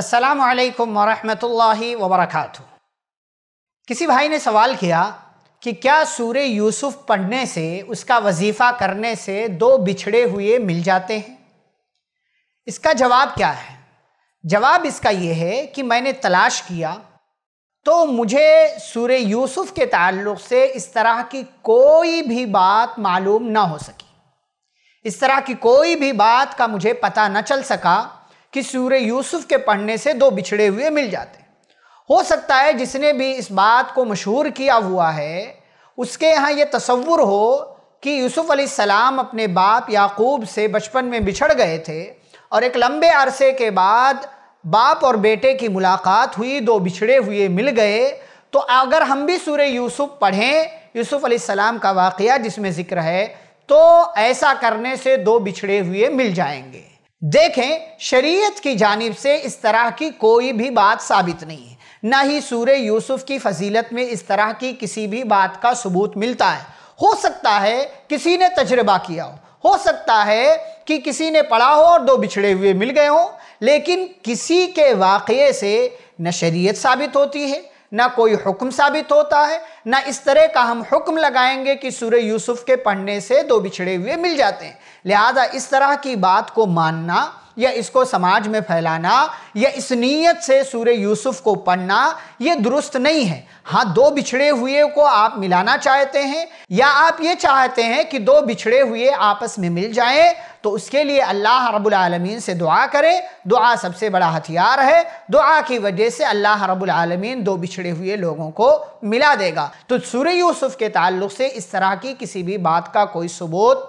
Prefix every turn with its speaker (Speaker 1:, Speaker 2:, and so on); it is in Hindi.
Speaker 1: असलकम वरहमल वबरक किसी भाई ने सवाल किया कि क्या सूर यूसुफ पढ़ने से उसका वजीफ़ा करने से दो बिछड़े हुए मिल जाते हैं इसका जवाब क्या है जवाब इसका ये है कि मैंने तलाश किया तो मुझे सूर यूसुफ के ताल्लुक से इस तरह की कोई भी बात मालूम ना हो सकी इस तरह की कोई भी बात का मुझे पता न चल सका कि सूर्य यूसुफ के पढ़ने से दो बिछड़े हुए मिल जाते हो सकता है जिसने भी इस बात को मशहूर किया हुआ है उसके यहाँ ये तस्वुर हो कि यूसुफ सलाम अपने बाप याकूब से बचपन में बिछड़ गए थे और एक लंबे अरसे के बाद बाप और बेटे की मुलाकात हुई दो बिछड़े हुए मिल गए तो अगर हम भी सूर्य यूसुफ पढ़ें यूसुफ सलाम का वाक़ जिसमें ज़िक्र है तो ऐसा करने से दो बिछड़े हुए मिल जाएंगे देखें शरीयत की जानिब से इस तरह की कोई भी बात साबित नहीं है ना ही सूर्य यूसुफ की फजीलत में इस तरह की किसी भी बात का सबूत मिलता है हो सकता है किसी ने तजर्बा किया हो हो सकता है कि किसी ने पढ़ा हो और दो बिछड़े हुए मिल गए हों लेकिन किसी के वाक़े से न शरीयत साबित होती है ना कोई हुक्म साबित होता है ना इस तरह का हम हुक्म लगाएंगे कि सूर्य यूसुफ के पढ़ने से दो बिछड़े हुए मिल जाते हैं लिहाजा इस तरह की बात को मानना या इसको समाज में फैलाना या इस नीयत से सूर्य यूसुफ को पढ़ना ये दुरुस्त नहीं है हाँ दो बिछड़े हुए को आप मिलाना चाहते हैं या आप ये चाहते हैं कि दो बिछड़े हुए आपस में मिल जाएं तो उसके लिए अल्लाह रब्बुल आलमीन से दुआ करें दुआ सबसे बड़ा हथियार है दुआ की वजह से अल्लाह रब्बुल आलमीन दो बिछड़े हुए लोगों को मिला देगा तो सूर्य यूसुफ के ताल्लुक से इस तरह की किसी भी बात का कोई सबूत